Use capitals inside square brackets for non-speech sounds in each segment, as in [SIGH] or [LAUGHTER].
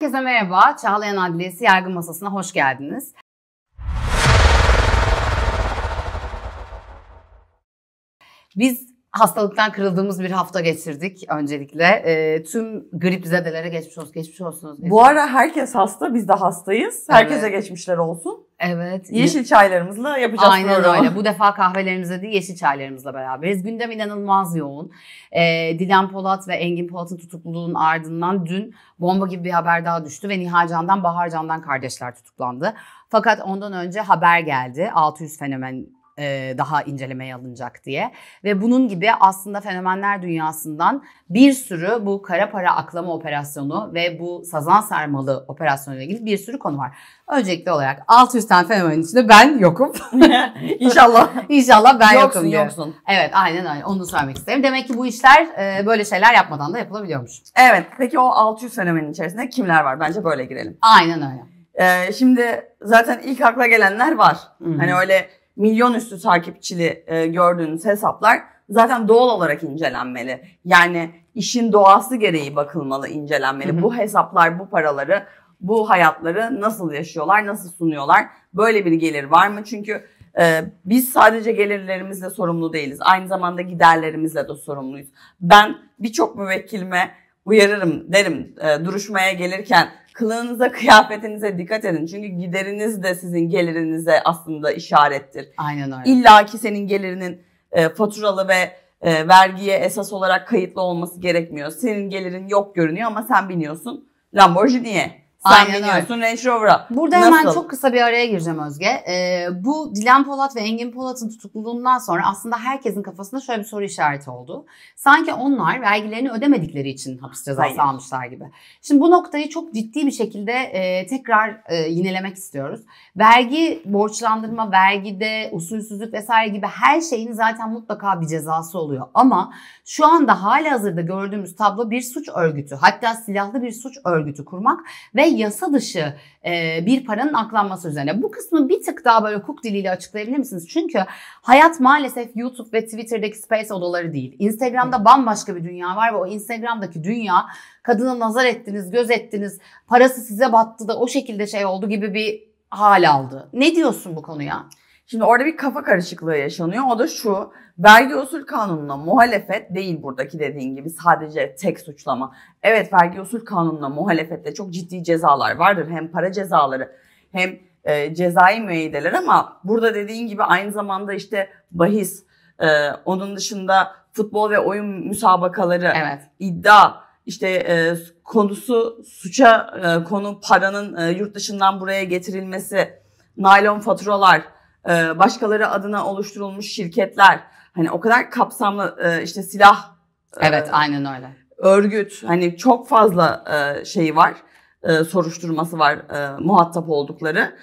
Herkese merhaba. Çağlayan Adliyesi Yargı Masası'na hoş geldiniz. Biz hastalıktan kırıldığımız bir hafta geçirdik öncelikle. E, tüm grip zedelere geçmiş olsun, geçmiş olsun Geçmiş. Bu ara herkes hasta, biz de hastayız. Herkese evet. geçmişler olsun. Evet. Yeşil çaylarımızla yapacağız Aynen programı. öyle. Bu defa kahvelerimizle değil yeşil çaylarımızla beraberiz. Gündem inanılmaz yoğun. Ee, Dilan Polat ve Engin Polat'ın tutukluluğun ardından dün bomba gibi bir haber daha düştü ve Nihal Can'dan Bahar Can'dan kardeşler tutuklandı. Fakat ondan önce haber geldi. 600 fenomen e, daha incelemeye alınacak diye. Ve bunun gibi aslında fenomenler dünyasından bir sürü bu kara para aklama operasyonu ve bu sazan sarmalı operasyonuyla ilgili bir sürü konu var. Öncelikli olarak 600 tane fenomen içinde ben yokum. [LAUGHS] İnşallah. İnşallah ben yoksun, yokum. Diye. Yoksun Evet aynen öyle onu söylemek isterim. Demek ki bu işler e, böyle şeyler yapmadan da yapılabiliyormuş. Evet peki o 600 fenomenin içerisinde kimler var? Bence böyle girelim. Aynen öyle. Ee, şimdi zaten ilk akla gelenler var. Hı-hı. Hani öyle milyon üstü takipçili e, gördüğünüz hesaplar zaten doğal olarak incelenmeli. Yani işin doğası gereği bakılmalı, incelenmeli. Hı hı. Bu hesaplar, bu paraları, bu hayatları nasıl yaşıyorlar, nasıl sunuyorlar? Böyle bir gelir var mı? Çünkü e, biz sadece gelirlerimizle sorumlu değiliz. Aynı zamanda giderlerimizle de sorumluyuz. Ben birçok müvekkilime uyarırım, derim e, duruşmaya gelirken Kılığınıza, kıyafetinize dikkat edin. Çünkü gideriniz de sizin gelirinize aslında işarettir. Aynen öyle. İlla ki senin gelirinin e, faturalı ve e, vergiye esas olarak kayıtlı olması gerekmiyor. Senin gelirin yok görünüyor ama sen biniyorsun Lamborghini'ye. Sen biliyorsun, biniyorsun Range Rover'a. Burada Nasıl? hemen çok kısa bir araya gireceğim Özge. Ee, bu Dilan Polat ve Engin Polat'ın tutukluluğundan sonra aslında herkesin kafasında şöyle bir soru işareti oldu. Sanki onlar vergilerini ödemedikleri için hapis cezası Aynen. almışlar gibi. Şimdi bu noktayı çok ciddi bir şekilde e, tekrar e, yinelemek istiyoruz. Vergi borçlandırma, vergide usulsüzlük vesaire gibi her şeyin zaten mutlaka bir cezası oluyor. Ama şu anda hala hazırda gördüğümüz tablo bir suç örgütü hatta silahlı bir suç örgütü kurmak ve yasa dışı e, bir paranın aklanması üzerine. Bu kısmı bir tık daha böyle hukuk diliyle açıklayabilir misiniz? Çünkü hayat maalesef YouTube ve Twitter'daki space odaları değil. Instagram'da bambaşka bir dünya var ve o Instagram'daki dünya kadına nazar ettiniz, göz ettiniz, parası size battı da o şekilde şey oldu gibi bir hal aldı. Ne diyorsun bu konuya? Şimdi orada bir kafa karışıklığı yaşanıyor. O da şu. Vergi usul kanununa muhalefet değil buradaki dediğin gibi sadece tek suçlama. Evet vergi usul kanununa muhalefette çok ciddi cezalar vardır. Hem para cezaları hem e, cezai müeyyideler ama burada dediğin gibi aynı zamanda işte bahis, e, onun dışında futbol ve oyun müsabakaları, evet. iddia, işte e, konusu suça e, konu paranın e, yurt dışından buraya getirilmesi, naylon faturalar, e, başkaları adına oluşturulmuş şirketler hani o kadar kapsamlı e, işte silah e, Evet aynen öyle. Örgüt hani çok fazla şey var. soruşturması var muhatap oldukları.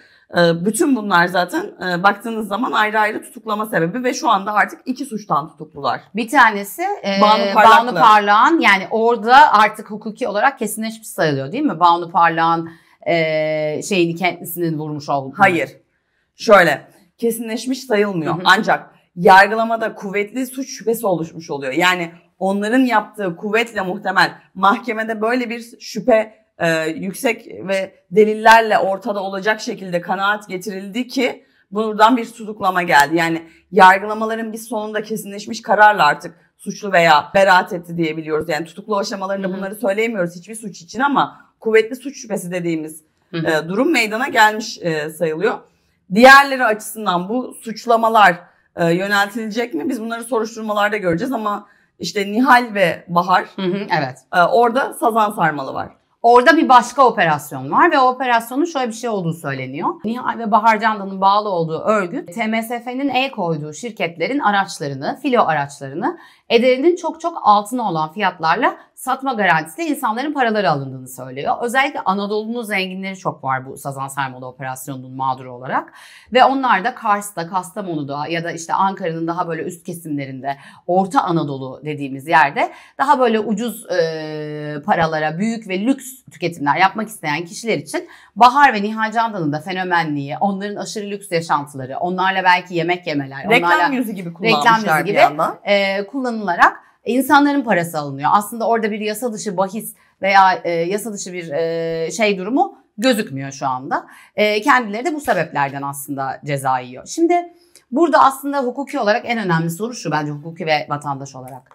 bütün bunlar zaten baktığınız zaman ayrı ayrı tutuklama sebebi ve şu anda artık iki suçtan tutuklular. Bir tanesi e, Banu, Banu Parlağan yani orada artık hukuki olarak kesinleşmiş sayılıyor değil mi? Banu Parlağan şeyini kendisinin vurmuş olduğunu. Hayır. Şöyle kesinleşmiş sayılmıyor. Hı hı. Ancak yargılamada kuvvetli suç şüphesi oluşmuş oluyor. Yani onların yaptığı kuvvetle muhtemel mahkemede böyle bir şüphe e, yüksek ve delillerle ortada olacak şekilde kanaat getirildi ki buradan bir tutuklama geldi. Yani yargılamaların bir sonunda kesinleşmiş kararla artık suçlu veya beraat etti diyebiliyoruz. Yani tutuklu aşamalarında Hı-hı. bunları söyleyemiyoruz hiçbir suç için ama kuvvetli suç şüphesi dediğimiz Hı-hı. e, durum meydana gelmiş e, sayılıyor. Diğerleri açısından bu suçlamalar e, yöneltilecek mi? Biz bunları soruşturmalarda göreceğiz ama işte Nihal ve Bahar. Hı hı, evet. E, orada Sazan Sarmalı var. Orada bir başka operasyon var ve o operasyonun şöyle bir şey olduğu söyleniyor. Nihal ve Bahar Candan'ın bağlı olduğu örgüt TMSF'nin el koyduğu şirketlerin araçlarını, filo araçlarını ederinin çok çok altına olan fiyatlarla satma garantisiyle insanların paraları alındığını söylüyor. Özellikle Anadolu'nun zenginleri çok var bu Sazan Sermalı operasyonunun mağduru olarak. Ve onlar da Kars'ta, Kastamonu'da ya da işte Ankara'nın daha böyle üst kesimlerinde, Orta Anadolu dediğimiz yerde daha böyle ucuz e, paralara büyük ve lüks tüketimler yapmak isteyen kişiler için Bahar ve Nihal Candan'ın da fenomenliği, onların aşırı lüks yaşantıları, onlarla belki yemek yemeler, reklam onlarla, yüzü gibi kullanmışlar reklam yüzü gibi, yandan. E, kullanılarak insanların parası alınıyor. Aslında orada bir yasa dışı bahis veya e, yasa dışı bir e, şey durumu gözükmüyor şu anda. E, kendileri de bu sebeplerden aslında ceza yiyor. Şimdi burada aslında hukuki olarak en önemli soru şu bence hukuki ve vatandaş olarak.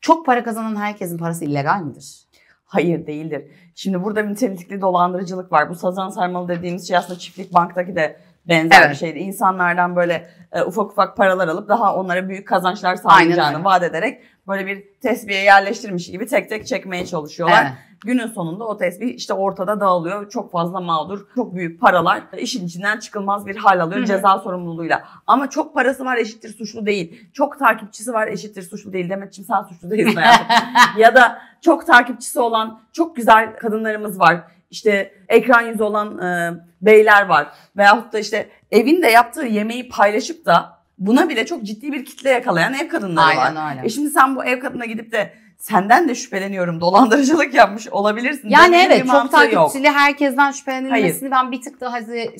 Çok para kazanan herkesin parası illegal midir? Hayır değildir. Şimdi burada bir nitelikli dolandırıcılık var. Bu sazan sarmalı dediğimiz şey aslında çiftlik banktaki de benzer evet. bir şeydi. İnsanlardan böyle e, ufak ufak paralar alıp daha onlara büyük kazançlar sağlayacağını vaat ederek böyle bir tesbihe yerleştirmiş gibi tek tek çekmeye çalışıyorlar. Evet. Günün sonunda o tesbih işte ortada dağılıyor. Çok fazla mağdur, çok büyük paralar. işin içinden çıkılmaz bir hal alıyor Hı-hı. ceza sorumluluğuyla. Ama çok parası var eşittir suçlu değil. Çok takipçisi var eşittir suçlu değil. Demetciğim sen suçlu değilsin hayatım. [LAUGHS] ya da çok takipçisi olan çok güzel kadınlarımız var. İşte ekran yüzü olan e, beyler var. Veyahut da işte evinde yaptığı yemeği paylaşıp da buna bile çok ciddi bir kitle yakalayan ev kadınları aynen, var. Aynen. E şimdi sen bu ev kadına gidip de senden de şüpheleniyorum dolandırıcılık yapmış olabilirsin. Yani Demin evet çok takipçili herkesten şüphelenilmesini Hayır. ben bir tık daha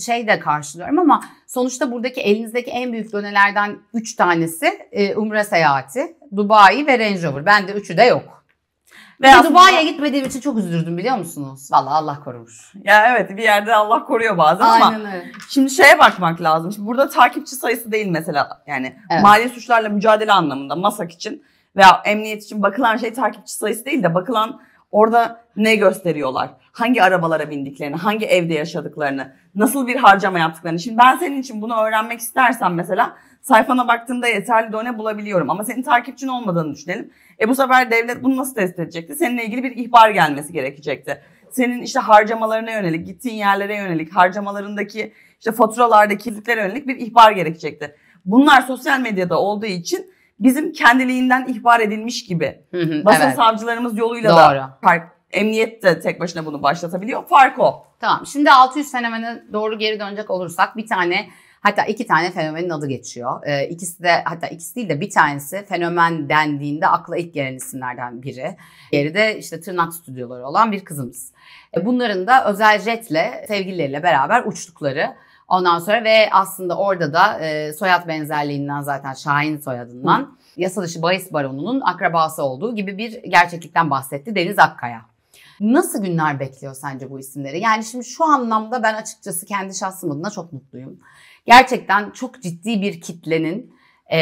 şey de karşılıyorum ama sonuçta buradaki elinizdeki en büyük dönelerden 3 tanesi e, Umre seyahati, Dubai ve Range Rover. Bende üçü de yok. Ve aslında... Dubai'ye gitmediğim için çok üzüldüm biliyor musunuz? Valla Allah korumuş. Ya evet bir yerde Allah koruyor bazen Aynen ama öyle. şimdi şeye bakmak lazım. Şimdi burada takipçi sayısı değil mesela yani evet. mali suçlarla mücadele anlamında masak için veya emniyet için bakılan şey takipçi sayısı değil de bakılan orada ne gösteriyorlar? Hangi arabalara bindiklerini, hangi evde yaşadıklarını, nasıl bir harcama yaptıklarını. Şimdi ben senin için bunu öğrenmek istersen mesela sayfana baktığımda yeterli done bulabiliyorum. Ama senin takipçin olmadığını düşünelim. E bu sefer devlet bunu nasıl test edecekti? Seninle ilgili bir ihbar gelmesi gerekecekti. Senin işte harcamalarına yönelik, gittiğin yerlere yönelik, harcamalarındaki işte faturalardaki kilitlere yönelik bir ihbar gerekecekti. Bunlar sosyal medyada olduğu için bizim kendiliğinden ihbar edilmiş gibi. Basın evet. savcılarımız yoluyla Doğru. da fark, emniyet de tek başına bunu başlatabiliyor. Fark o. Tamam şimdi 600 fenomene doğru geri dönecek olursak bir tane Hatta iki tane fenomenin adı geçiyor. E, ikisi de hatta ikisi değil de bir tanesi fenomen dendiğinde akla ilk gelen isimlerden biri. Geri de işte tırnak stüdyoları olan bir kızımız. E, bunların da özel jetle sevgilileriyle beraber uçtukları Ondan sonra ve aslında orada da e, soyad benzerliğinden zaten Şahin soyadından Hı. yasa dışı bahis baronunun akrabası olduğu gibi bir gerçeklikten bahsetti Deniz Akkaya. Nasıl günler bekliyor sence bu isimleri? Yani şimdi şu anlamda ben açıkçası kendi şahsım adına çok mutluyum gerçekten çok ciddi bir kitlenin e,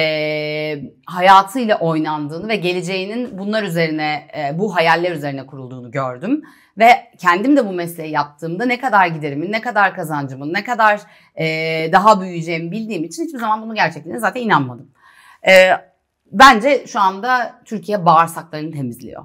hayatıyla oynandığını ve geleceğinin bunlar üzerine, e, bu hayaller üzerine kurulduğunu gördüm. Ve kendim de bu mesleği yaptığımda ne kadar giderimin, ne kadar kazancımın, ne kadar e, daha büyüyeceğimi bildiğim için hiçbir zaman bunun gerçekliğine zaten inanmadım. E, bence şu anda Türkiye bağırsaklarını temizliyor.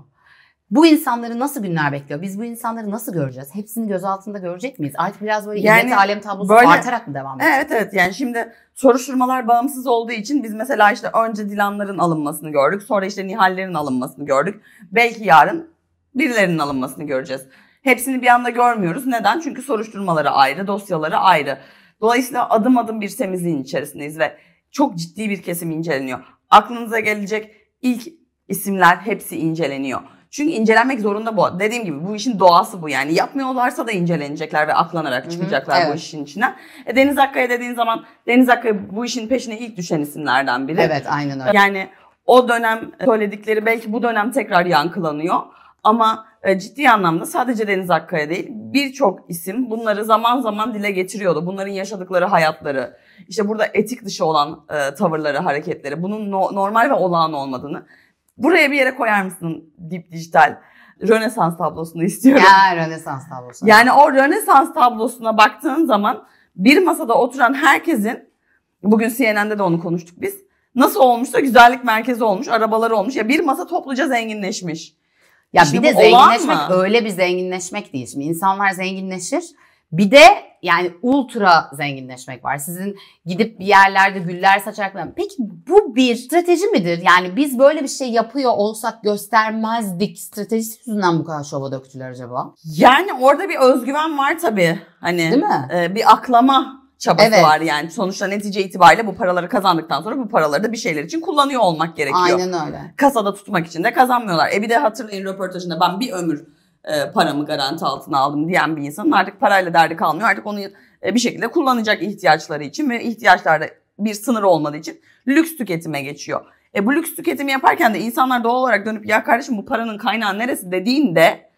Bu insanları nasıl günler bekliyor? Biz bu insanları nasıl göreceğiz? Hepsini göz altında görecek miyiz? Artık biraz böyle yani, illet alem tablosu böyle, artarak mı devam edecek? Evet evet yani şimdi soruşturmalar bağımsız olduğu için biz mesela işte önce Dilanların alınmasını gördük. Sonra işte Nihallerin alınmasını gördük. Belki yarın birilerinin alınmasını göreceğiz. Hepsini bir anda görmüyoruz. Neden? Çünkü soruşturmaları ayrı, dosyaları ayrı. Dolayısıyla adım adım bir temizliğin içerisindeyiz ve çok ciddi bir kesim inceleniyor. Aklınıza gelecek ilk isimler hepsi inceleniyor. Çünkü incelenmek zorunda bu. Dediğim gibi bu işin doğası bu yani. Yapmıyorlarsa da incelenecekler ve aklanarak çıkacaklar Hı-hı, evet. bu işin içine. E, Deniz Akkaya dediğin zaman Deniz Akkaya bu işin peşine ilk düşen isimlerden biri. Evet aynen öyle. Yani o dönem söyledikleri belki bu dönem tekrar yankılanıyor. Ama e, ciddi anlamda sadece Deniz Akkaya değil birçok isim bunları zaman zaman dile getiriyordu. Bunların yaşadıkları hayatları, işte burada etik dışı olan e, tavırları, hareketleri, bunun no, normal ve olağan olmadığını buraya bir yere koyar mısın dip dijital? Rönesans tablosunu istiyorum. Ya Rönesans tablosu. Yani o Rönesans tablosuna baktığın zaman bir masada oturan herkesin bugün CNN'de de onu konuştuk biz. Nasıl olmuşsa güzellik merkezi olmuş, arabaları olmuş. Ya bir masa topluca zenginleşmiş. Ya Şimdi bir de zenginleşmek öyle bir zenginleşmek değil. Şimdi insanlar zenginleşir bir de yani ultra zenginleşmek var. Sizin gidip bir yerlerde güller saçarak falan. Peki bu bir strateji midir? Yani biz böyle bir şey yapıyor olsak göstermezdik. Stratejisi yüzünden bu kadar şova döktüler acaba? Yani orada bir özgüven var tabii. Hani Değil mi? E, bir aklama çabası evet. var yani. Sonuçta netice itibariyle bu paraları kazandıktan sonra bu paraları da bir şeyler için kullanıyor olmak gerekiyor. Aynen öyle. Kasada tutmak için de kazanmıyorlar. E bir de hatırlayın röportajında ben bir ömür e, paramı garanti altına aldım diyen bir insanın artık parayla derdi kalmıyor. Artık onu e, bir şekilde kullanacak ihtiyaçları için ve ihtiyaçlarda bir sınır olmadığı için lüks tüketime geçiyor. E bu lüks tüketimi yaparken de insanlar doğal olarak dönüp ya kardeşim bu paranın kaynağı neresi dediğinde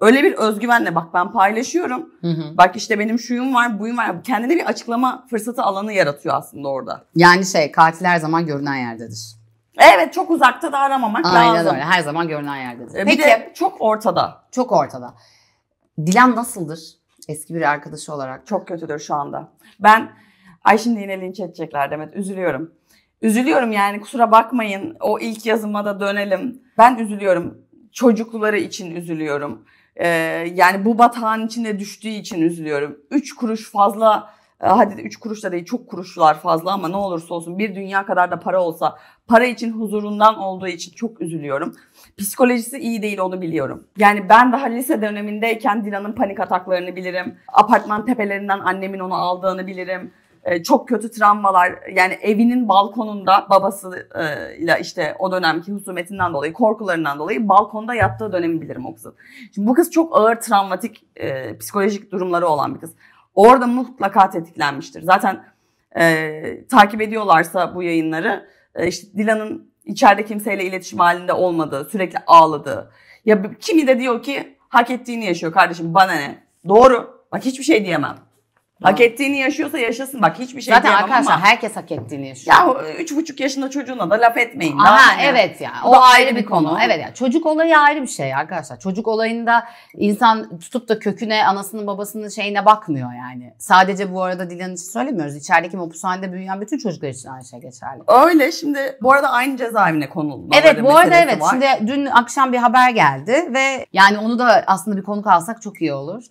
öyle bir özgüvenle bak ben paylaşıyorum. Hı hı. Bak işte benim şuyum var, buyum var. Kendine bir açıklama fırsatı alanı yaratıyor aslında orada. Yani şey katil zaman görünen yerdedir. Evet çok uzakta da aramamak Aynen lazım. öyle. Her zaman görünen yerdedir. Ee, Peki. de çok ortada. Çok ortada. Dilan nasıldır? Eski bir arkadaşı olarak. Çok kötüdür şu anda. Ben ay şimdi yine linç edecekler Demet. Üzülüyorum. Üzülüyorum yani kusura bakmayın. O ilk yazıma da dönelim. Ben üzülüyorum. Çocukları için üzülüyorum. Ee, yani bu batağın içinde düştüğü için üzülüyorum. Üç kuruş fazla e, hadi 3 kuruş da değil çok kuruşlar fazla ama ne olursa olsun bir dünya kadar da para olsa para için huzurundan olduğu için çok üzülüyorum. Psikolojisi iyi değil onu biliyorum. Yani ben daha lise dönemindeyken Dilan'ın panik ataklarını bilirim. Apartman tepelerinden annemin onu aldığını bilirim. Ee, çok kötü travmalar yani evinin balkonunda babasıyla e, işte o dönemki husumetinden dolayı korkularından dolayı balkonda yattığı dönemi bilirim o kızın. Şimdi bu kız çok ağır travmatik e, psikolojik durumları olan bir kız orada mutlaka tetiklenmiştir. Zaten e, takip ediyorlarsa bu yayınları e, işte Dilan'ın içeride kimseyle iletişim halinde olmadığı, sürekli ağladığı. Ya kimi de diyor ki hak ettiğini yaşıyor kardeşim bana ne? Doğru. Bak hiçbir şey diyemem. Hak ettiğini yaşıyorsa yaşasın. Bak hiçbir şey Zaten diyemem arkadaşlar ama. herkes hak ettiğini yaşıyor. Ya üç buçuk yaşında çocuğuna da laf etmeyin. Aha yani. evet ya. O Bu ayrı, ayrı bir konu. konu. Evet ya. Çocuk olayı ayrı bir şey arkadaşlar. Çocuk olayında insan tutup da köküne, anasının babasının şeyine bakmıyor yani. Sadece bu arada Dilan için söylemiyoruz. İçerideki mopushanede büyüyen bütün çocuklar için aynı şey geçerli. Öyle. Şimdi bu arada aynı cezaevine konulma. Evet bu arada evet. Var. Şimdi dün akşam bir haber geldi ve yani onu da aslında bir konu kalsak çok iyi olur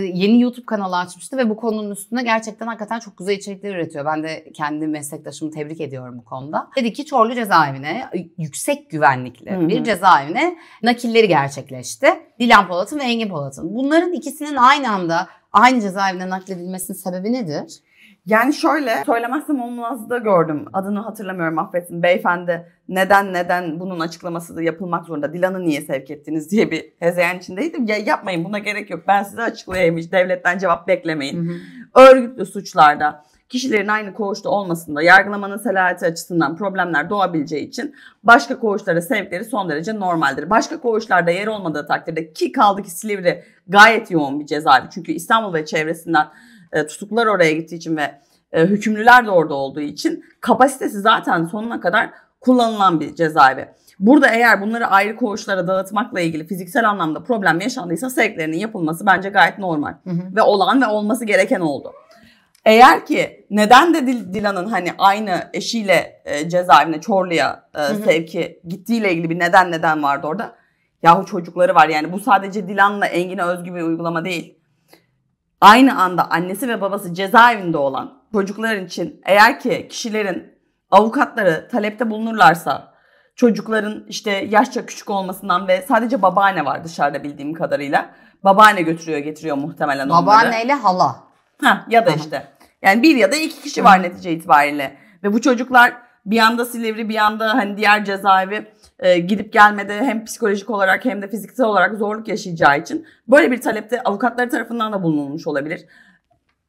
yeni YouTube kanalı açmıştı ve bu konunun üstüne gerçekten hakikaten çok güzel içerikler üretiyor. Ben de kendi meslektaşımı tebrik ediyorum bu konuda. Dedi ki Çorlu cezaevine yüksek güvenlikli bir cezaevine nakilleri gerçekleşti. Dilan Polat'ın ve Engin Polat'ın. Bunların ikisinin aynı anda aynı cezaevine nakledilmesinin sebebi nedir? Yani şöyle söylemezsem olmazda gördüm. Adını hatırlamıyorum affetsin. Beyefendi neden neden bunun açıklaması da yapılmak zorunda. Dilan'ı niye sevk ettiniz diye bir hezeyan içindeydim. Ya yapmayın buna gerek yok. Ben size açıklayayım hiç devletten cevap beklemeyin. Hı hı. Örgütlü suçlarda kişilerin aynı koğuşta olmasında yargılamanın selahati açısından problemler doğabileceği için başka koğuşlara sevkleri son derece normaldir. Başka koğuşlarda yer olmadığı takdirde ki kaldı ki Silivri gayet yoğun bir cezaevi. Çünkü İstanbul ve çevresinden e, tutuklular oraya gittiği için ve e, hükümlüler de orada olduğu için kapasitesi zaten sonuna kadar kullanılan bir cezaevi. Burada eğer bunları ayrı koğuşlara dağıtmakla ilgili fiziksel anlamda problem yaşandıysa sevklerinin yapılması bence gayet normal. Hı hı. Ve olan ve olması gereken oldu. Eğer ki neden de Dil Dilan'ın hani aynı eşiyle e, cezaevine Çorlu'ya e, hı hı. sevki gittiğiyle ilgili bir neden neden vardı orada. Yahu çocukları var yani bu sadece Dilan'la Engin'e özgü bir uygulama değil aynı anda annesi ve babası cezaevinde olan çocuklar için eğer ki kişilerin avukatları talepte bulunurlarsa çocukların işte yaşça küçük olmasından ve sadece babaanne var dışarıda bildiğim kadarıyla. Babaanne götürüyor getiriyor muhtemelen onları. Babaanneyle hala. Ha ya da işte. Yani bir ya da iki kişi var netice itibariyle. Ve bu çocuklar bir anda Silivri bir anda hani diğer cezaevi e, gidip gelmede hem psikolojik olarak hem de fiziksel olarak zorluk yaşayacağı için böyle bir talepte avukatları tarafından da bulunulmuş olabilir.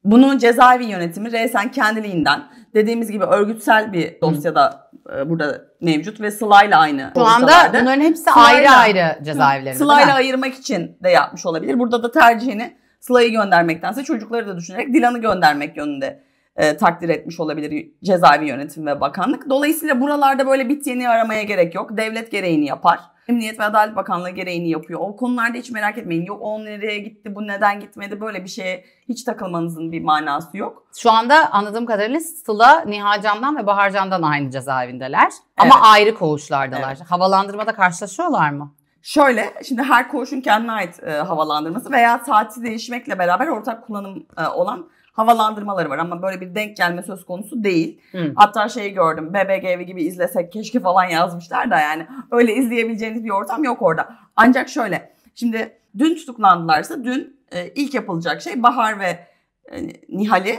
Bunu cezaevi yönetimi resen kendiliğinden dediğimiz gibi örgütsel bir dosyada e, burada mevcut ve Sıla'yla aynı. Şu anda bunların hepsi ayrı Sıla'yla- ayrı cezaevlerinde. değil Sıla'yla ayırmak için de yapmış olabilir. Burada da tercihini Sıla'yı göndermektense çocukları da düşünerek Dilan'ı göndermek yönünde e, takdir etmiş olabilir cezaevi yönetim ve bakanlık. Dolayısıyla buralarda böyle bit yeni aramaya gerek yok. Devlet gereğini yapar. Emniyet ve Adalet Bakanlığı gereğini yapıyor. O konularda hiç merak etmeyin. Yok o nereye gitti, bu neden gitmedi böyle bir şeye hiç takılmanızın bir manası yok. Şu anda anladığım kadarıyla Sıla, Nihacandan ve Baharcandan aynı cezaevindeler. Ama ayrı koğuşlardalar. Evet. Havalandırmada karşılaşıyorlar mı? Şöyle, şimdi her koğuşun kendine ait e, havalandırması veya saati değişmekle beraber ortak kullanım e, olan havalandırmaları var ama böyle bir denk gelme söz konusu değil. Hı. Hatta şeyi gördüm BBGV gibi izlesek keşke falan yazmışlar da yani öyle izleyebileceğiniz bir ortam yok orada. Ancak şöyle şimdi dün tutuklandılarsa dün e, ilk yapılacak şey Bahar ve e, Nihal'i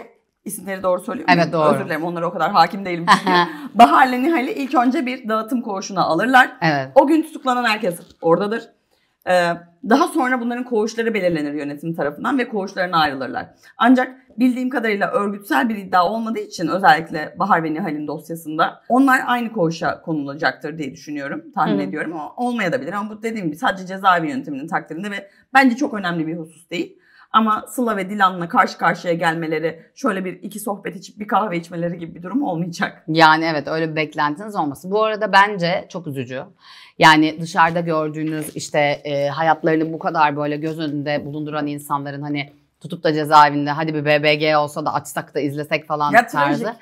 isimleri doğru söylüyorum. Evet doğru. Özür dilerim onlara o kadar hakim değilim. Bahar [LAUGHS] Bahar'la Nihal'i ilk önce bir dağıtım koğuşuna alırlar. Evet. O gün tutuklanan herkes oradadır. E, daha sonra bunların koğuşları belirlenir yönetim tarafından ve koğuşlarına ayrılırlar. Ancak bildiğim kadarıyla örgütsel bir iddia olmadığı için özellikle Bahar ve Nihal'in dosyasında onlar aynı koğuşa konulacaktır diye düşünüyorum. Tahmin Hı. ediyorum ama olmayabilir ama bu dediğim gibi sadece cezaevi yönteminin takdirinde ve bence çok önemli bir husus değil. Ama Sıla ve Dilan'la karşı karşıya gelmeleri, şöyle bir iki sohbet içip bir kahve içmeleri gibi bir durum olmayacak. Yani evet öyle bir beklentiniz olması. Bu arada bence çok üzücü. Yani dışarıda gördüğünüz işte e, hayatlarını bu kadar böyle göz önünde bulunduran insanların hani tutup da cezaevinde hadi bir BBG olsa da açsak da izlesek falan ya, tarzı. Trajik.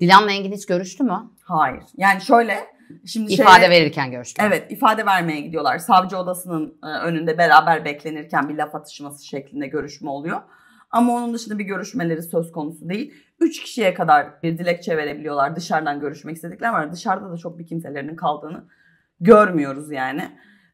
Dilan'la Engin hiç görüştü mü? Hayır. Yani şöyle şimdi ifade şeye, verirken görüştüler. Evet, ifade vermeye gidiyorlar. Savcı odasının e, önünde beraber beklenirken bir laf atışması şeklinde görüşme oluyor. Ama onun dışında bir görüşmeleri söz konusu değil. Üç kişiye kadar bir dilekçe verebiliyorlar dışarıdan görüşmek istedikleri var. dışarıda da çok bir kimselerinin kaldığını görmüyoruz yani.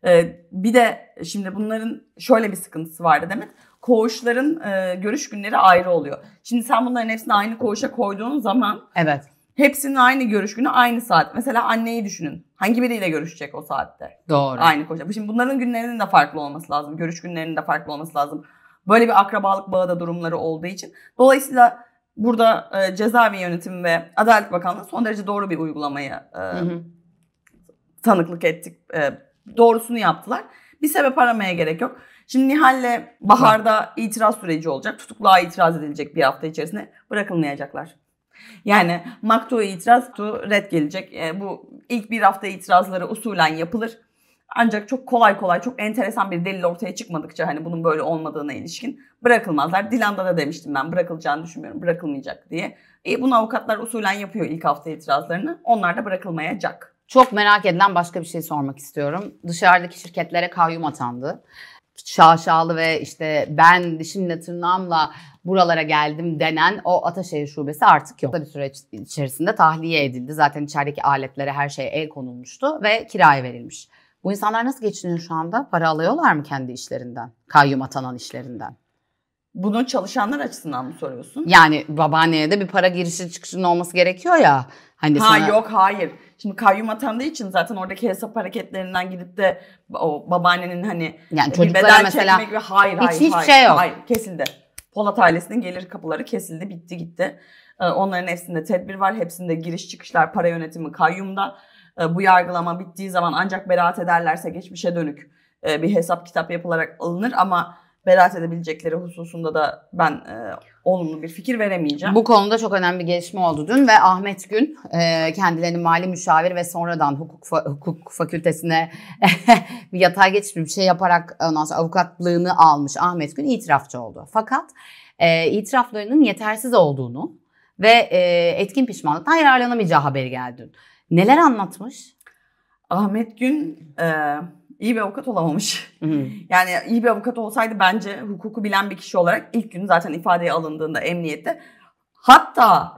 Ee, bir de şimdi bunların şöyle bir sıkıntısı vardı demek koğuşların e, görüş günleri ayrı oluyor. Şimdi sen bunların hepsini aynı koğuşa koyduğun zaman evet. Hepsinin aynı görüş günü aynı saat. Mesela anneyi düşünün. Hangi biriyle görüşecek o saatte? Doğru. Aynı koşa. Şimdi bunların günlerinin de farklı olması lazım. Görüş günlerinin de farklı olması lazım. Böyle bir akrabalık bağı da durumları olduğu için. Dolayısıyla burada e, cezaevi yönetimi ve Adalet Bakanlığı son derece doğru bir uygulamaya e, tanıklık ettik. E, doğrusunu yaptılar. Bir sebep aramaya gerek yok. Şimdi Nihal'le Bahar'da itiraz süreci olacak. Tutukluğa itiraz edilecek bir hafta içerisinde. Bırakılmayacaklar. Yani makto itiraz, tu red gelecek. E, bu ilk bir hafta itirazları usulen yapılır. Ancak çok kolay kolay, çok enteresan bir delil ortaya çıkmadıkça hani bunun böyle olmadığına ilişkin bırakılmazlar. Dilan'da da demiştim ben bırakılacağını düşünmüyorum, bırakılmayacak diye. E, bunu avukatlar usulen yapıyor ilk hafta itirazlarını. Onlar da bırakılmayacak. Çok merak edilen başka bir şey sormak istiyorum. Dışarıdaki şirketlere kayyum atandı şaşalı ve işte ben dişimle tırnağımla buralara geldim denen o Ataşehir Şubesi artık yok. Bir süreç içerisinde tahliye edildi. Zaten içerideki aletlere her şeye el konulmuştu ve kiraya verilmiş. Bu insanlar nasıl geçiniyor şu anda? Para alıyorlar mı kendi işlerinden? Kayyum atanan işlerinden? Bunu çalışanlar açısından mı soruyorsun? Yani babaanneye de bir para girişi çıkışının olması gerekiyor ya. Hani ha sana... yok hayır. Şimdi kayyum atandığı için zaten oradaki hesap hareketlerinden gidip de o babaannenin hani yani bir bedel mesela çekmek ve hayır hiç, hayır hiç hayır, şey yok. hayır kesildi. Polat ailesinin gelir kapıları kesildi bitti gitti. Ee, onların hepsinde tedbir var. Hepsinde giriş çıkışlar para yönetimi kayyumda. Ee, bu yargılama bittiği zaman ancak beraat ederlerse geçmişe dönük e, bir hesap kitap yapılarak alınır ama beraat edebilecekleri hususunda da ben e, olumlu bir fikir veremeyeceğim. Bu konuda çok önemli bir gelişme oldu dün ve Ahmet Gün e, kendilerini mali müşavir ve sonradan hukuk fa- hukuk fakültesine [LAUGHS] bir yatağa geçmiş bir şey yaparak ondan sonra avukatlığını almış Ahmet Gün itirafçı oldu. Fakat e, itiraflarının yetersiz olduğunu ve e, etkin pişmanlıktan yararlanamayacağı haberi geldi. dün. Neler anlatmış? Ahmet Gün e, iyi bir avukat olamamış. Yani iyi bir avukat olsaydı bence hukuku bilen bir kişi olarak ilk gün zaten ifadeye alındığında emniyette hatta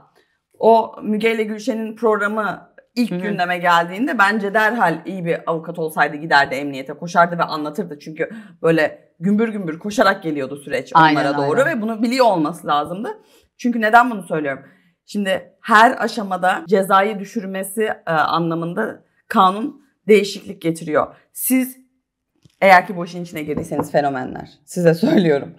o Müge ile Gülşen'in programı ilk gündeme geldiğinde bence derhal iyi bir avukat olsaydı giderdi emniyete koşardı ve anlatırdı. Çünkü böyle gümbür gümbür koşarak geliyordu süreç onlara aynen, doğru aynen. ve bunu biliyor olması lazımdı. Çünkü neden bunu söylüyorum? Şimdi her aşamada cezayı düşürmesi e, anlamında kanun değişiklik getiriyor. Siz eğer ki bu işin içine girdiyseniz fenomenler size [LAUGHS] söylüyorum.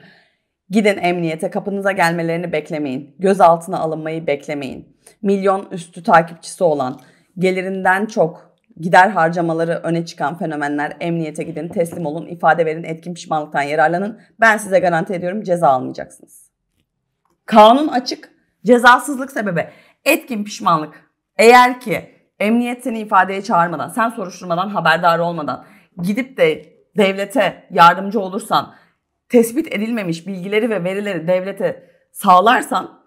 Gidin emniyete kapınıza gelmelerini beklemeyin. Gözaltına alınmayı beklemeyin. Milyon üstü takipçisi olan gelirinden çok gider harcamaları öne çıkan fenomenler emniyete gidin teslim olun ifade verin etkin pişmanlıktan yararlanın. Ben size garanti ediyorum ceza almayacaksınız. Kanun açık cezasızlık sebebi etkin pişmanlık eğer ki emniyet seni ifadeye çağırmadan, sen soruşturmadan haberdar olmadan gidip de devlete yardımcı olursan, tespit edilmemiş bilgileri ve verileri devlete sağlarsan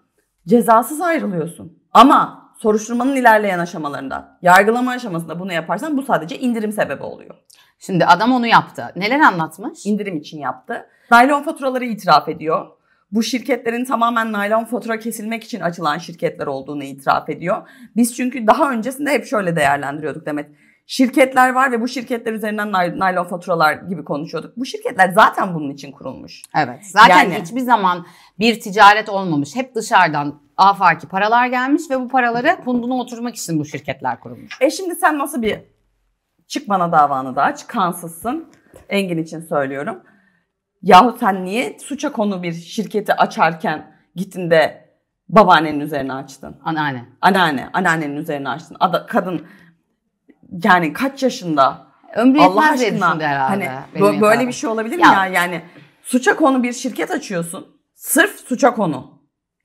cezasız ayrılıyorsun. Ama soruşturmanın ilerleyen aşamalarında, yargılama aşamasında bunu yaparsan bu sadece indirim sebebi oluyor. Şimdi adam onu yaptı. Neler anlatmış? İndirim için yaptı. Naylon faturaları itiraf ediyor bu şirketlerin tamamen naylon fatura kesilmek için açılan şirketler olduğunu itiraf ediyor. Biz çünkü daha öncesinde hep şöyle değerlendiriyorduk Demet. Şirketler var ve bu şirketler üzerinden naylon faturalar gibi konuşuyorduk. Bu şirketler zaten bunun için kurulmuş. Evet. Zaten yani, hiçbir zaman bir ticaret olmamış. Hep dışarıdan afaki paralar gelmiş ve bu paraları kunduna oturmak için bu şirketler kurulmuş. E şimdi sen nasıl bir çık bana davanı da aç, kansızsın. Engin için söylüyorum Yahu sen niye suça konu bir şirketi açarken gittin de babaannenin üzerine açtın? Anneanne. Anneanne. Anneannenin üzerine açtın. Ada, kadın yani kaç yaşında? Ömrü Allah yetmez aşkına, herhalde. Hani, bö- böyle bir şey olabilir mi ya. Yani suça konu bir şirket açıyorsun. Sırf suça konu.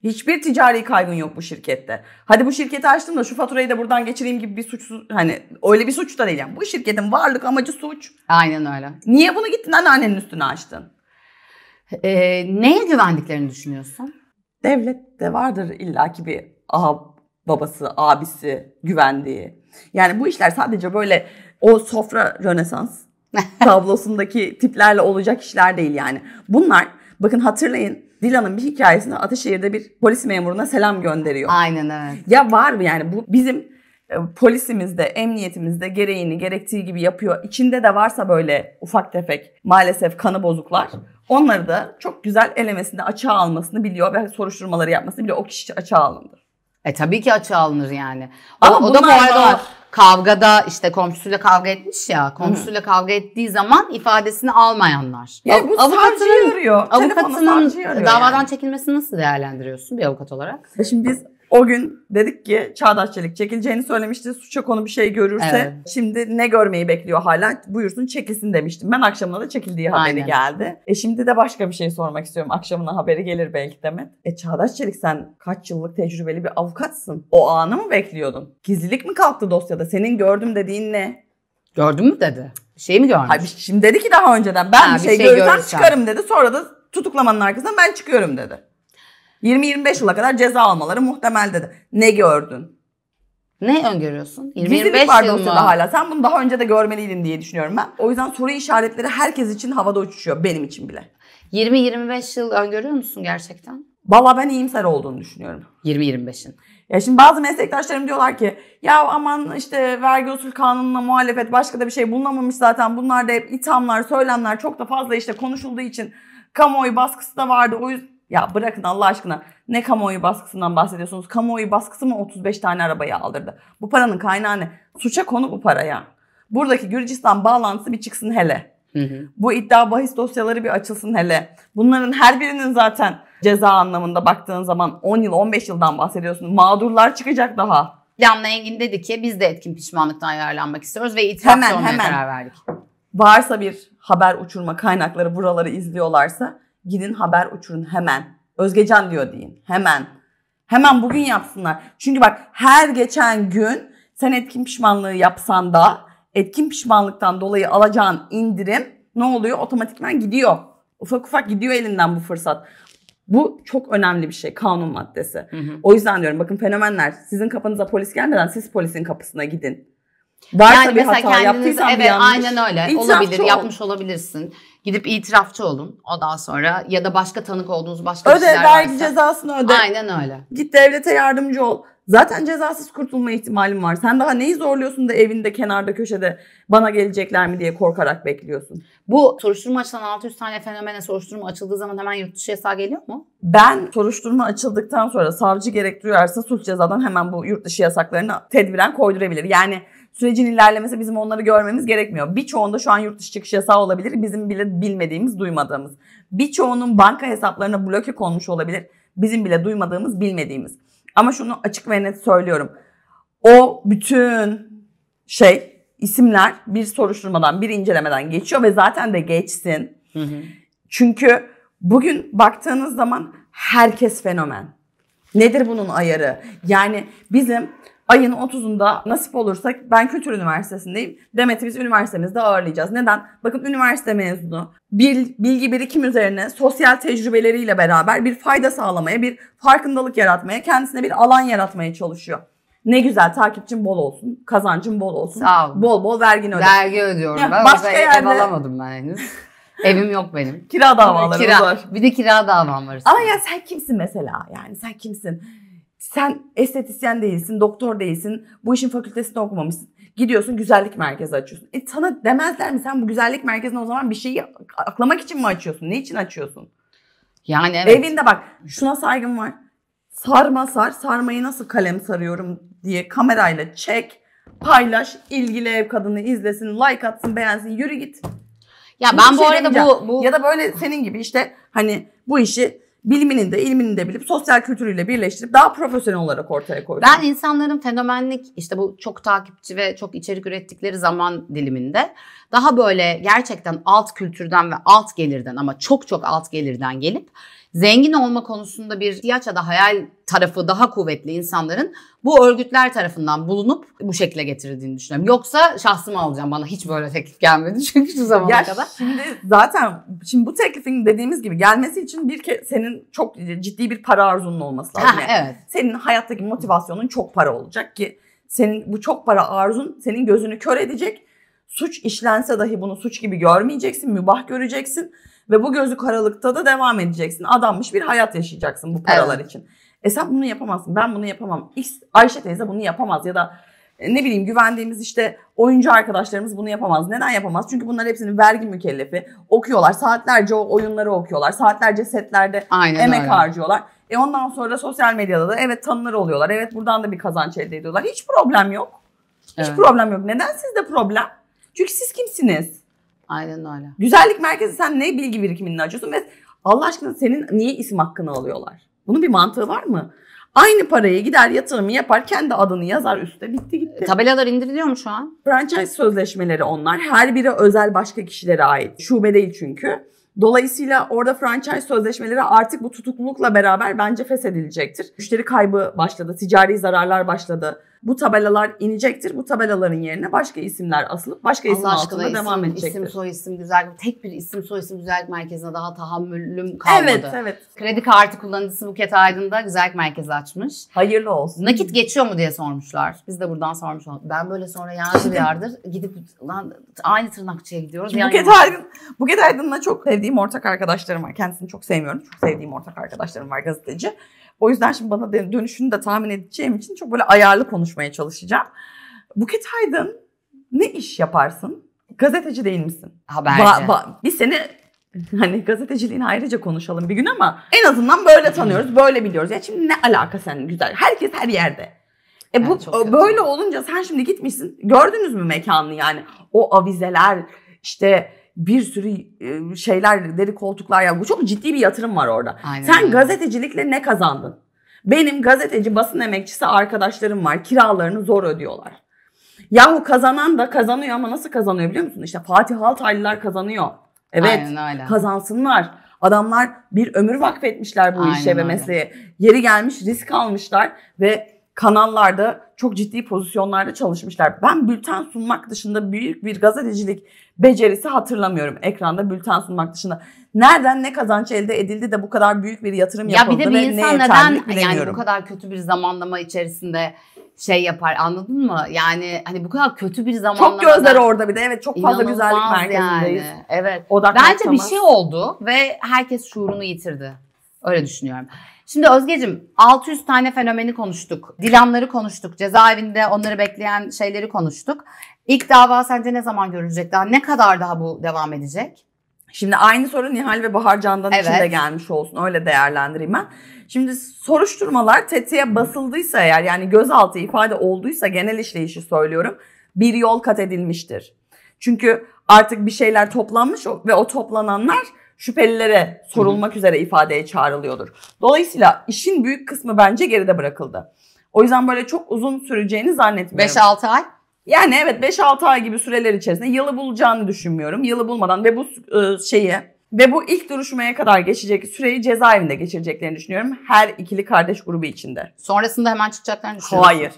Hiçbir ticari kaygın yok bu şirkette. Hadi bu şirketi açtım da şu faturayı da buradan geçireyim gibi bir suçsuz hani öyle bir suç da değil yani. Bu şirketin varlık amacı suç. Aynen öyle. Niye bunu gittin anneannenin üstüne açtın? E, neye güvendiklerini düşünüyorsun? Devlet de vardır illaki bir aha babası, abisi güvendiği. Yani bu işler sadece böyle o sofra rönesans [LAUGHS] tablosundaki tiplerle olacak işler değil yani. Bunlar bakın hatırlayın Dilan'ın bir hikayesinde Ataşehir'de bir polis memuruna selam gönderiyor. Aynen evet. Ya var mı yani bu bizim e, polisimizde, emniyetimizde gereğini gerektiği gibi yapıyor. İçinde de varsa böyle ufak tefek maalesef kanı bozuklar. Onları da çok güzel elemesini, açığa almasını biliyor ve soruşturmaları yapmasını biliyor. O kişi açığa alındı. E tabii ki açığa alınır yani. Ama o da bu arada var. kavgada işte komşusuyla kavga etmiş ya. Komşusuyla Hı. kavga ettiği zaman ifadesini almayanlar. Yani bu avukatının, arıyor. Avukatının davadan yani. çekilmesini nasıl değerlendiriyorsun bir avukat olarak? E şimdi biz o gün dedik ki Çağdaş Çelik çekileceğini söylemişti. Suça konu bir şey görürse evet. şimdi ne görmeyi bekliyor hala? Buyursun çekilsin demiştim. Ben akşamına da çekildiği haberi geldi. E şimdi de başka bir şey sormak istiyorum. Akşamına haberi gelir belki Demet. E Çağdaş Çelik sen kaç yıllık tecrübeli bir avukatsın. O anı mı bekliyordun? Gizlilik mi kalktı dosyada? Senin gördüm dediğin ne? Gördün mü dedi? Bir şey mi görmüş? Hayır, şimdi dedi ki daha önceden ben ha, bir şey, şey görürsem çıkarım dedi. Sonra da tutuklamanın arkasından ben çıkıyorum dedi. 20-25 yıla kadar ceza almaları muhtemel dedi. Ne gördün? Ne öngörüyorsun? 25 var yıl mı? dosyada hala. Sen bunu daha önce de görmeliydin diye düşünüyorum ben. O yüzden soru işaretleri herkes için havada uçuşuyor. Benim için bile. 20-25 yıl öngörüyor musun gerçekten? Valla ben iyimser olduğunu düşünüyorum. 20-25'in. Ya şimdi bazı meslektaşlarım diyorlar ki ya aman işte vergi usul kanununa muhalefet başka da bir şey bulunamamış zaten. Bunlar da hep ithamlar, söylemler çok da fazla işte konuşulduğu için kamuoyu baskısı da vardı. O yüzden ya bırakın Allah aşkına ne kamuoyu baskısından bahsediyorsunuz? Kamuoyu baskısı mı 35 tane arabayı aldırdı? Bu paranın kaynağı ne? Suça konu bu para ya. Buradaki Gürcistan bağlantısı bir çıksın hele. Hı hı. Bu iddia bahis dosyaları bir açılsın hele. Bunların her birinin zaten ceza anlamında baktığın zaman 10 yıl 15 yıldan bahsediyorsun. Mağdurlar çıkacak daha. Damla Engin dedi ki biz de etkin pişmanlıktan yararlanmak istiyoruz ve itiraf hemen, hemen. karar verdik. Varsa bir haber uçurma kaynakları buraları izliyorlarsa Gidin haber uçurun hemen. Özgecan diyor deyin. Hemen. Hemen bugün yapsınlar. Çünkü bak her geçen gün sen etkin pişmanlığı yapsan da etkin pişmanlıktan dolayı alacağın indirim ne oluyor? Otomatikman gidiyor. Ufak ufak gidiyor elinden bu fırsat. Bu çok önemli bir şey kanun maddesi. Hı hı. O yüzden diyorum bakın fenomenler sizin kapınıza polis gelmeden siz polisin kapısına gidin. Varsa yani bir hata kendiniz, yaptıysan evet, bir yanlış. Aynen öyle. olabilir, yapmış olabilirsin. Gidip itirafçı olun. Ondan sonra ya da başka tanık olduğunuz başka öde, kişiler varsa. Öde vergi cezasını öde. Aynen öyle. Git devlete yardımcı ol. Zaten cezasız kurtulma ihtimalim var. Sen daha neyi zorluyorsun da evinde kenarda köşede bana gelecekler mi diye korkarak bekliyorsun. Bu soruşturma açılan 600 tane fenomene soruşturma açıldığı zaman hemen yurt dışı yasağı geliyor mu? Ben soruşturma açıldıktan sonra savcı gerek duyarsa suç cezadan hemen bu yurt dışı yasaklarını tedbiren koydurabilir. Yani sürecin ilerlemesi bizim onları görmemiz gerekmiyor. Birçoğunda şu an yurt dışı çıkış yasağı olabilir. Bizim bile bilmediğimiz, duymadığımız. Birçoğunun banka hesaplarına bloke konmuş olabilir. Bizim bile duymadığımız, bilmediğimiz. Ama şunu açık ve net söylüyorum. O bütün şey, isimler bir soruşturmadan, bir incelemeden geçiyor ve zaten de geçsin. Hı hı. Çünkü bugün baktığınız zaman herkes fenomen. Nedir bunun ayarı? Yani bizim ayın 30'unda nasip olursak ben Kültür Üniversitesi'ndeyim. Demet'i biz üniversitemizde ağırlayacağız. Neden? Bakın üniversite mezunu bil, bilgi birikim üzerine sosyal tecrübeleriyle beraber bir fayda sağlamaya, bir farkındalık yaratmaya, kendisine bir alan yaratmaya çalışıyor. Ne güzel takipçim bol olsun, kazancım bol olsun. Sağ olun. Bol bol vergini öde. Vergi ödüyorum ben. Başka yerde... ev alamadım ben henüz. [LAUGHS] Evim yok benim. Kira davaları kira, var. Bir de kira davam var. Ama ya sen kimsin mesela? Yani sen kimsin? sen estetisyen değilsin, doktor değilsin, bu işin fakültesini okumamışsın. Gidiyorsun güzellik merkezi açıyorsun. E sana demezler mi sen bu güzellik merkezini o zaman bir şeyi aklamak için mi açıyorsun? Ne için açıyorsun? Yani evet. Evinde bak şuna saygım var. Sarma sar, sarmayı nasıl kalem sarıyorum diye kamerayla çek, paylaş, ilgili ev kadını izlesin, like atsın, beğensin, yürü git. Ya ben bu, bu şey arada bu, bu ya da böyle senin gibi işte hani bu işi biliminin de ilminin de bilip sosyal kültürüyle birleştirip daha profesyonel olarak ortaya koydu. Ben insanların fenomenlik işte bu çok takipçi ve çok içerik ürettikleri zaman diliminde daha böyle gerçekten alt kültürden ve alt gelirden ama çok çok alt gelirden gelip zengin olma konusunda bir ihtiyaç ya da hayal tarafı daha kuvvetli insanların bu örgütler tarafından bulunup bu şekilde getirildiğini düşünüyorum. Yoksa şahsımı alacağım bana hiç böyle teklif gelmedi [LAUGHS] çünkü şu zamana ya kadar. Şimdi zaten şimdi bu teklifin dediğimiz gibi gelmesi için bir ke- senin çok ciddi bir para arzunun olması lazım. Ha, yani evet. Senin hayattaki motivasyonun çok para olacak ki senin bu çok para arzun senin gözünü kör edecek suç işlense dahi bunu suç gibi görmeyeceksin, mübah göreceksin ve bu gözü karalıkta da devam edeceksin. adammış bir hayat yaşayacaksın bu paralar evet. için. E sen bunu yapamazsın, ben bunu yapamam. X, Ayşe teyze bunu yapamaz ya da e, ne bileyim güvendiğimiz işte oyuncu arkadaşlarımız bunu yapamaz. Neden yapamaz? Çünkü bunlar hepsinin vergi mükellefi. Okuyorlar, saatlerce o oyunları okuyorlar. Saatlerce setlerde Aynen emek öyle. harcıyorlar. E ondan sonra sosyal medyada da evet tanınır oluyorlar. Evet buradan da bir kazanç elde ediyorlar. Hiç problem yok. Hiç evet. problem yok. Neden sizde problem? Çünkü siz kimsiniz? Aynen öyle. Güzellik merkezi sen ne bilgi birikiminle açıyorsun ve Allah aşkına senin niye isim hakkını alıyorlar? Bunun bir mantığı var mı? Aynı parayı gider yatırımı yapar kendi adını yazar üstte bitti gitti. Tabelalar indiriliyor mu şu an? Franchise sözleşmeleri onlar. Her biri özel başka kişilere ait. Şube değil çünkü. Dolayısıyla orada franchise sözleşmeleri artık bu tutuklulukla beraber bence feshedilecektir. Müşteri kaybı başladı, ticari zararlar başladı bu tabelalar inecektir. Bu tabelaların yerine başka isimler asılıp başka Allah isim altında isim, devam edecektir. İsim soy isim güzellik tek bir isim soy isim güzellik merkezine daha tahammülüm kalmadı. Evet evet. Kredi kartı kullanıcısı Buket Aydın da güzellik merkezi açmış. Hayırlı olsun. Nakit geçiyor mu diye sormuşlar. Biz de buradan sormuş olduk. Ben böyle sonra bir yardır gidip lan aynı tırnakçıya gidiyoruz. yani Buket Aydın Buket Aydın'la çok sevdiğim ortak arkadaşlarım var. Kendisini çok sevmiyorum. Çok sevdiğim ortak arkadaşlarım var gazeteci. O yüzden şimdi bana dönüşünü de tahmin edeceğim için çok böyle ayarlı konuşmaya çalışacağım. Buket Aydın ne iş yaparsın? Gazeteci değil misin? Haberci. Ba, ba, bir seni hani gazeteciliğini ayrıca konuşalım bir gün ama en azından böyle tanıyoruz, böyle biliyoruz. Ya şimdi ne alaka sen güzel? Herkes her yerde. E bu yani böyle olunca sen şimdi gitmişsin. Gördünüz mü mekanını yani? O avizeler işte bir sürü e, şeyler, deri koltuklar ya bu çok ciddi bir yatırım var orada. Aynen. Sen gazetecilikle ne kazandın? Benim gazeteci, basın emekçisi arkadaşlarım var. Kiralarını zor ödüyorlar. Yahu kazanan da kazanıyor ama nasıl kazanıyor biliyor musun? İşte Fatih Altaylılar kazanıyor. Evet Aynen öyle. kazansınlar. Adamlar bir ömür vakfetmişler bu Aynen işe ve mesleğe. Yeri gelmiş risk almışlar ve kanallarda çok ciddi pozisyonlarda çalışmışlar. Ben bülten sunmak dışında büyük bir gazetecilik becerisi hatırlamıyorum ekranda bülten sunmak dışında. Nereden ne kazanç elde edildi de bu kadar büyük bir yatırım ya yapıldı ve bir de bir insan neden yani bu kadar kötü bir zamanlama içerisinde şey yapar anladın mı? Yani hani bu kadar kötü bir zamanlama. Çok gözler orada bir de evet çok fazla güzellik merkezindeyiz. Yani. Evet. Odak Bence bir şey oldu ve herkes şuurunu yitirdi. Öyle düşünüyorum. Şimdi Özgecim 600 tane fenomeni konuştuk. Dilanları konuştuk. Cezaevinde onları bekleyen şeyleri konuştuk. İlk dava sence ne zaman görülecek? Daha ne kadar daha bu devam edecek? Şimdi aynı soru Nihal ve Bahar Candan evet. için de gelmiş olsun. Öyle değerlendireyim ben. Şimdi soruşturmalar tetiğe basıldıysa eğer yani gözaltı ifade olduysa genel işleyişi söylüyorum. Bir yol kat edilmiştir. Çünkü artık bir şeyler toplanmış ve o toplananlar şüphelilere sorulmak üzere ifadeye çağrılıyordur. Dolayısıyla işin büyük kısmı bence geride bırakıldı. O yüzden böyle çok uzun süreceğini zannetmiyorum. 5-6 ay? Yani evet 5-6 ay gibi süreler içerisinde yılı bulacağını düşünmüyorum. Yılı bulmadan ve bu e, şeyi ve bu ilk duruşmaya kadar geçecek süreyi cezaevinde geçireceklerini düşünüyorum. Her ikili kardeş grubu içinde. Sonrasında hemen çıkacaklarını düşünüyorum. Hayır.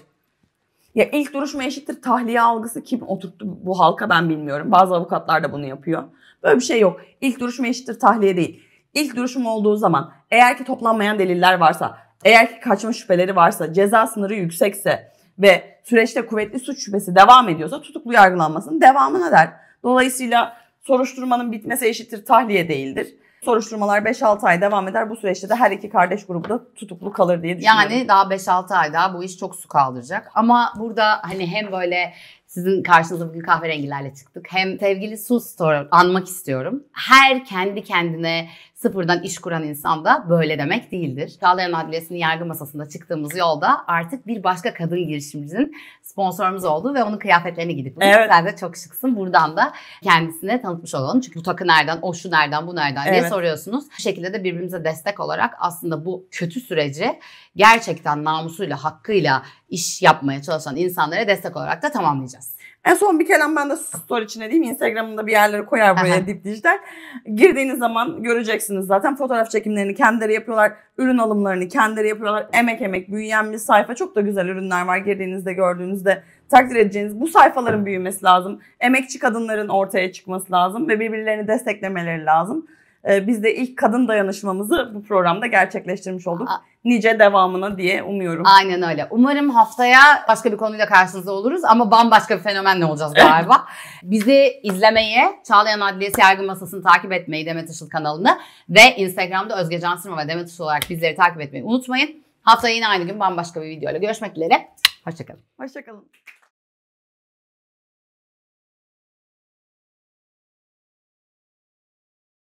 Ya ilk duruşma eşittir tahliye algısı kim oturttu bu halka ben bilmiyorum. Bazı avukatlar da bunu yapıyor. Böyle bir şey yok. İlk duruşma eşittir tahliye değil. İlk duruşma olduğu zaman eğer ki toplanmayan deliller varsa, eğer ki kaçma şüpheleri varsa, ceza sınırı yüksekse ve süreçte kuvvetli suç şüphesi devam ediyorsa tutuklu yargılanmasının devamına der. Dolayısıyla soruşturmanın bitmesi eşittir tahliye değildir. Soruşturmalar 5-6 ay devam eder. Bu süreçte de her iki kardeş grubu da tutuklu kalır diye düşünüyorum. Yani daha 5-6 ay daha bu iş çok su kaldıracak. Ama burada hani hem böyle sizin karşınıza bugün kahverengilerle çıktık. Hem sevgili Su Store anmak istiyorum. Her kendi kendine sıfırdan iş kuran insan da böyle demek değildir. Çağlayan Adliyesi'nin yargı masasında çıktığımız yolda artık bir başka kadın girişimcinin sponsorumuz oldu ve onun kıyafetlerini gidip evet. sen de çok şıksın. Buradan da kendisine tanıtmış olalım. Çünkü bu takı nereden, o şu nereden, bu nereden diye evet. soruyorsunuz. Bu şekilde de birbirimize destek olarak aslında bu kötü süreci gerçekten namusuyla, hakkıyla iş yapmaya çalışan insanlara destek olarak da tamamlayacağız. En son bir kelam ben de story içine değil mi? Instagram'ında bir yerlere koyar buraya dip dijital. Girdiğiniz zaman göreceksiniz zaten. Fotoğraf çekimlerini kendileri yapıyorlar. Ürün alımlarını kendileri yapıyorlar. Emek emek büyüyen bir sayfa. Çok da güzel ürünler var girdiğinizde gördüğünüzde takdir edeceğiniz bu sayfaların büyümesi lazım. Emekçi kadınların ortaya çıkması lazım ve birbirlerini desteklemeleri lazım. Ee, biz de ilk kadın dayanışmamızı bu programda gerçekleştirmiş olduk. Nice devamına diye umuyorum. Aynen öyle. Umarım haftaya başka bir konuyla karşınızda oluruz ama bambaşka bir fenomenle olacağız galiba. [LAUGHS] Bizi izlemeye Çağlayan Adliyesi Yargı Masası'nı takip etmeyi, Demet Işıl kanalını ve Instagram'da Özge Cansırma ve Demet Işıl olarak bizleri takip etmeyi unutmayın. Haftaya yine aynı gün bambaşka bir videoyla görüşmek dileğiyle. Hoşçakalın. Hoşçakalın.